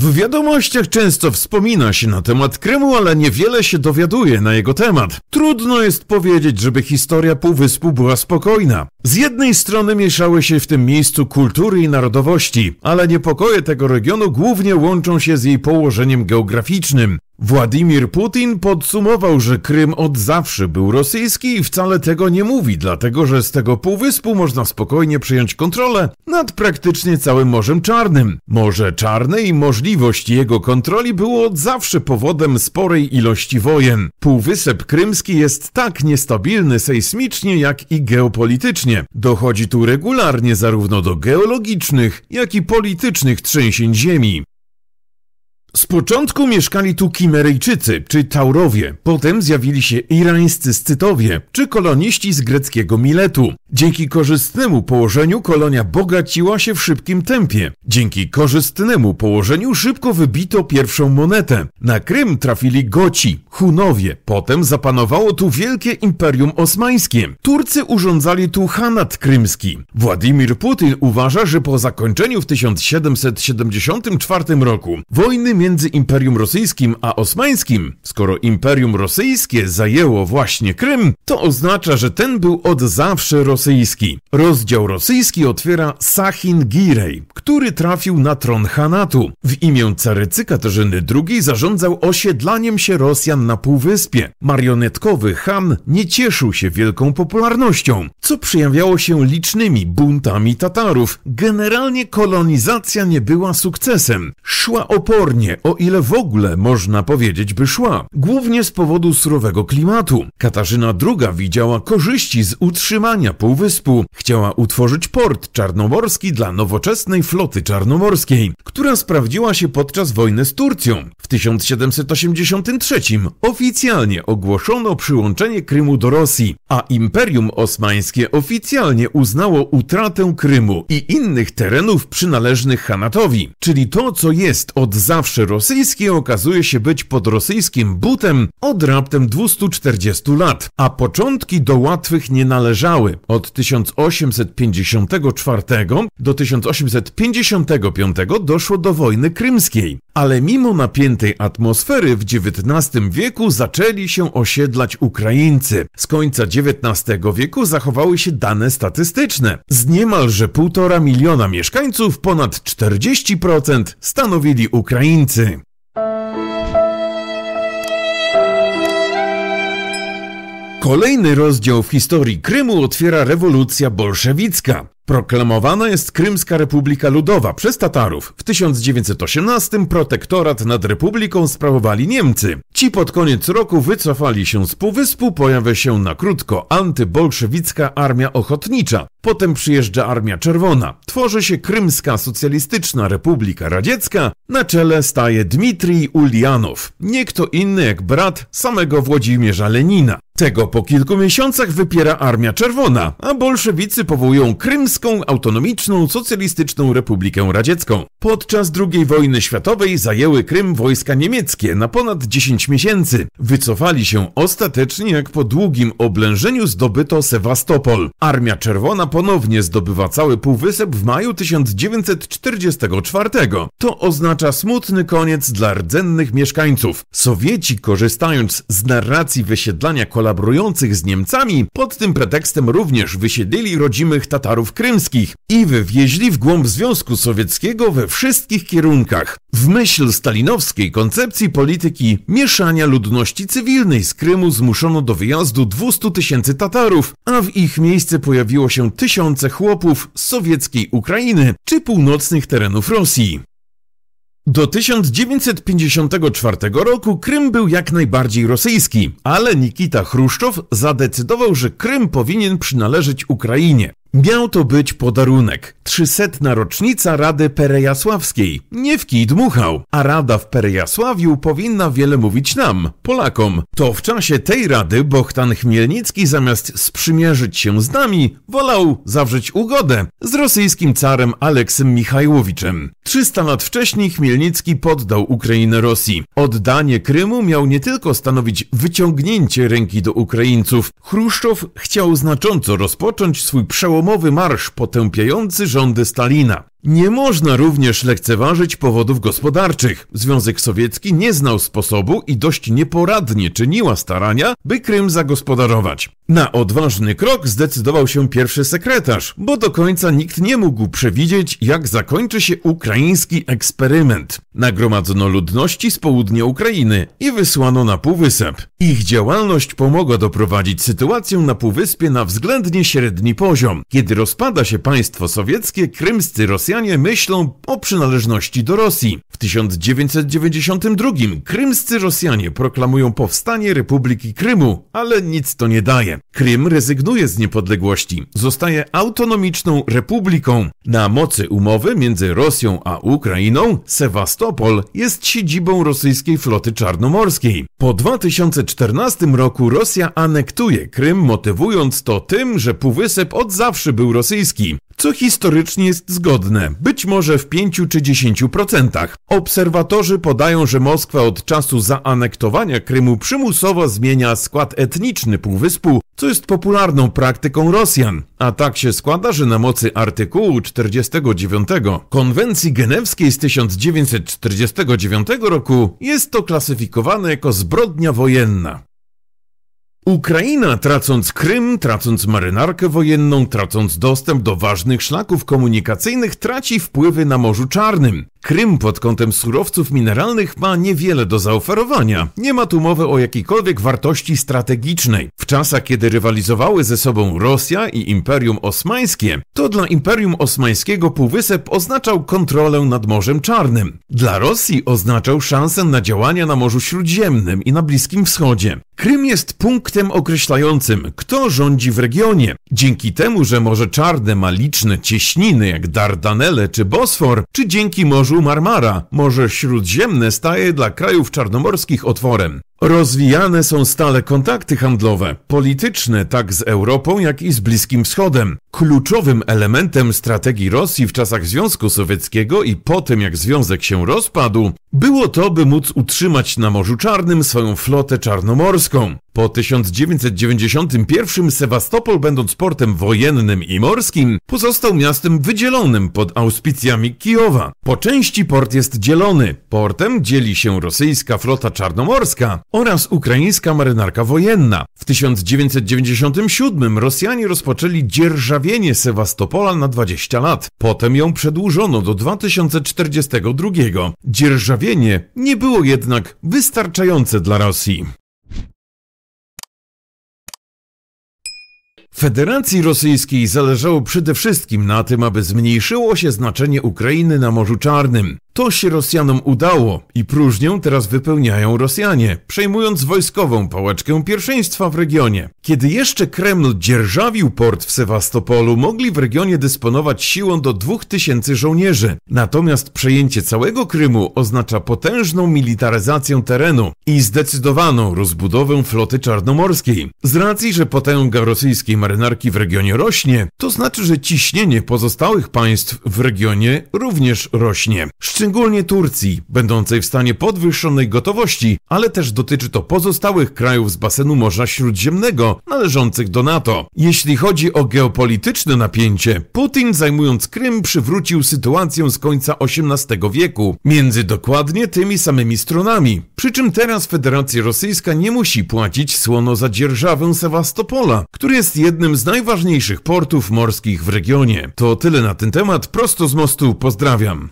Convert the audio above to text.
W wiadomościach często wspomina się na temat Krymu, ale niewiele się dowiaduje na jego temat. Trudno jest powiedzieć, żeby historia Półwyspu była spokojna. Z jednej strony mieszały się w tym miejscu kultury i narodowości, ale niepokoje tego regionu głównie łączą się z jej położeniem geograficznym. Władimir Putin podsumował, że Krym od zawsze był rosyjski i wcale tego nie mówi, dlatego że z tego półwyspu można spokojnie przejąć kontrolę nad praktycznie całym Morzem Czarnym. Morze Czarne i możliwość jego kontroli było od zawsze powodem sporej ilości wojen. Półwysep krymski jest tak niestabilny sejsmicznie, jak i geopolitycznie. Dochodzi tu regularnie zarówno do geologicznych, jak i politycznych trzęsień ziemi. Z początku mieszkali tu Kimerejczycy, czy Taurowie, potem zjawili się irańscy Scytowie czy koloniści z greckiego Miletu. Dzięki korzystnemu położeniu kolonia bogaciła się w szybkim tempie. Dzięki korzystnemu położeniu szybko wybito pierwszą monetę. Na Krym trafili Goci, Hunowie, potem zapanowało tu wielkie Imperium Osmańskie. Turcy urządzali tu Hanat Krymski. Władimir Putin uważa, że po zakończeniu w 1774 roku wojny między Imperium Rosyjskim a Osmańskim. Skoro Imperium Rosyjskie zajęło właśnie Krym, to oznacza, że ten był od zawsze rosyjski. Rozdział rosyjski otwiera Sachin Girej, który trafił na tron Hanatu. W imię carycy Katarzyny II zarządzał osiedlaniem się Rosjan na Półwyspie. Marionetkowy Han nie cieszył się wielką popularnością co przejawiało się licznymi buntami Tatarów. Generalnie kolonizacja nie była sukcesem. Szła opornie, o ile w ogóle można powiedzieć, by szła. Głównie z powodu surowego klimatu. Katarzyna II widziała korzyści z utrzymania półwyspu. Chciała utworzyć port czarnomorski dla nowoczesnej floty czarnomorskiej, która sprawdziła się podczas wojny z Turcją. W 1783 oficjalnie ogłoszono przyłączenie Krymu do Rosji, a Imperium Osmańskie oficjalnie uznało utratę Krymu i innych terenów przynależnych Hanatowi. Czyli to, co jest od zawsze rosyjskie, okazuje się być pod rosyjskim butem od raptem 240 lat, a początki do łatwych nie należały. Od 1854 do 1855 doszło do wojny krymskiej. Ale mimo napiętej atmosfery w XIX wieku zaczęli się osiedlać Ukraińcy. Z końca XIX wieku zachowały się dane statystyczne. Z niemalże 1,5 miliona mieszkańców ponad 40% stanowili Ukraińcy. Kolejny rozdział w historii Krymu otwiera rewolucja bolszewicka. Proklamowana jest Krymska Republika Ludowa przez Tatarów. W 1918 protektorat nad republiką sprawowali Niemcy. Ci pod koniec roku wycofali się z półwyspu, pojawia się na krótko antybolszewicka Armia Ochotnicza. Potem przyjeżdża Armia Czerwona. Tworzy się Krymska Socjalistyczna Republika Radziecka. Na czele staje Dmitrij Ulianow. Nie kto inny jak brat samego Włodzimierza Lenina. Tego po kilku miesiącach wypiera Armia Czerwona, a bolszewicy powołują Krymską Autonomiczną Socjalistyczną Republikę Radziecką. Podczas II wojny światowej zajęły Krym wojska niemieckie na ponad 10 miesięcy. Wycofali się ostatecznie, jak po długim oblężeniu zdobyto Sewastopol. Armia Czerwona ponownie zdobywa cały półwysep w maju 1944. To oznacza smutny koniec dla rdzennych mieszkańców. Sowieci, korzystając z narracji wysiedlania kolarzy, kolaborujących z Niemcami, pod tym pretekstem również wysiedlili rodzimych Tatarów krymskich i wywieźli w głąb Związku Sowieckiego we wszystkich kierunkach. W myśl stalinowskiej koncepcji polityki mieszania ludności cywilnej z Krymu zmuszono do wyjazdu 200 tysięcy Tatarów, a w ich miejsce pojawiło się tysiące chłopów z sowieckiej Ukrainy czy północnych terenów Rosji. Do 1954 roku Krym był jak najbardziej rosyjski, ale Nikita Chruszczow zadecydował, że Krym powinien przynależeć Ukrainie. Miał to być podarunek. 300. rocznica Rady Perejasławskiej. Nie w kij dmuchał. A Rada w Perejasławiu powinna wiele mówić nam, Polakom. To w czasie tej Rady Bohdan Chmielnicki zamiast sprzymierzyć się z nami, wolał zawrzeć ugodę z rosyjskim carem Aleksym Michajłowiczem. 300 lat wcześniej Chmielnicki poddał Ukrainę Rosji. Oddanie Krymu miał nie tylko stanowić wyciągnięcie ręki do Ukraińców. Chruszczow chciał znacząco rozpocząć swój przełomowy marsz potępiający rządy Stalina. Nie można również lekceważyć powodów gospodarczych. Związek Sowiecki nie znał sposobu i dość nieporadnie czyniła starania, by Krym zagospodarować. Na odważny krok zdecydował się pierwszy sekretarz, bo do końca nikt nie mógł przewidzieć, jak zakończy się ukraiński eksperyment. Nagromadzono ludności z południa Ukrainy i wysłano na Półwysep. Ich działalność pomogła doprowadzić sytuację na Półwyspie na względnie średni poziom. Kiedy rozpada się państwo sowieckie, krymscy Rosjanie Rosjanie myślą o przynależności do Rosji. W 1992 krymscy Rosjanie proklamują powstanie Republiki Krymu, ale nic to nie daje. Krym rezygnuje z niepodległości, zostaje autonomiczną republiką. Na mocy umowy między Rosją a Ukrainą Sewastopol jest siedzibą rosyjskiej floty czarnomorskiej. Po 2014 roku Rosja anektuje Krym, motywując to tym, że półwysep od zawsze był rosyjski co historycznie jest zgodne, być może w 5 czy 10%. Obserwatorzy podają, że Moskwa od czasu zaanektowania Krymu przymusowo zmienia skład etniczny Półwyspu, co jest popularną praktyką Rosjan. A tak się składa, że na mocy artykułu 49 Konwencji Genewskiej z 1949 roku jest to klasyfikowane jako zbrodnia wojenna. Ukraina, tracąc Krym, tracąc marynarkę wojenną, tracąc dostęp do ważnych szlaków komunikacyjnych, traci wpływy na Morzu Czarnym. Krym pod kątem surowców mineralnych ma niewiele do zaoferowania. Nie ma tu mowy o jakiejkolwiek wartości strategicznej. W czasach, kiedy rywalizowały ze sobą Rosja i Imperium Osmańskie, to dla Imperium Osmańskiego Półwysep oznaczał kontrolę nad Morzem Czarnym. Dla Rosji oznaczał szansę na działania na Morzu Śródziemnym i na Bliskim Wschodzie. Krym jest punktem określającym, kto rządzi w regionie. Dzięki temu, że Morze Czarne ma liczne cieśniny jak Dardanele czy Bosfor, czy dzięki Morzu Marmara, Morze Śródziemne staje dla krajów czarnomorskich otworem. Rozwijane są stale kontakty handlowe, polityczne tak z Europą, jak i z Bliskim Wschodem. Kluczowym elementem strategii Rosji w czasach Związku Sowieckiego i po tym, jak Związek się rozpadł, było to, by móc utrzymać na Morzu Czarnym swoją flotę czarnomorską. Po 1991 Sewastopol, będąc portem wojennym i morskim, pozostał miastem wydzielonym pod auspicjami Kijowa. Po części port jest dzielony. Portem dzieli się rosyjska flota czarnomorska oraz ukraińska marynarka wojenna. W 1997 Rosjanie rozpoczęli dzierżawienie Sewastopola na 20 lat. Potem ją przedłużono do 2042. Dzierżawienie nie było jednak wystarczające dla Rosji. Federacji Rosyjskiej zależało przede wszystkim na tym, aby zmniejszyło się znaczenie Ukrainy na Morzu Czarnym. To się Rosjanom udało i próżnię teraz wypełniają Rosjanie, przejmując wojskową pałeczkę pierwszeństwa w regionie. Kiedy jeszcze Kreml dzierżawił port w Sewastopolu, mogli w regionie dysponować siłą do 2000 żołnierzy. Natomiast przejęcie całego Krymu oznacza potężną militaryzację terenu i zdecydowaną rozbudowę floty czarnomorskiej. Z racji, że potęga rosyjskiej marynarki w regionie rośnie, to znaczy, że ciśnienie pozostałych państw w regionie również rośnie szczególnie Turcji, będącej w stanie podwyższonej gotowości, ale też dotyczy to pozostałych krajów z basenu Morza Śródziemnego należących do NATO. Jeśli chodzi o geopolityczne napięcie, Putin zajmując Krym przywrócił sytuację z końca XVIII wieku między dokładnie tymi samymi stronami. Przy czym teraz Federacja Rosyjska nie musi płacić słono za dzierżawę Sewastopola, który jest jednym z najważniejszych portów morskich w regionie. To tyle na ten temat. Prosto z mostu pozdrawiam.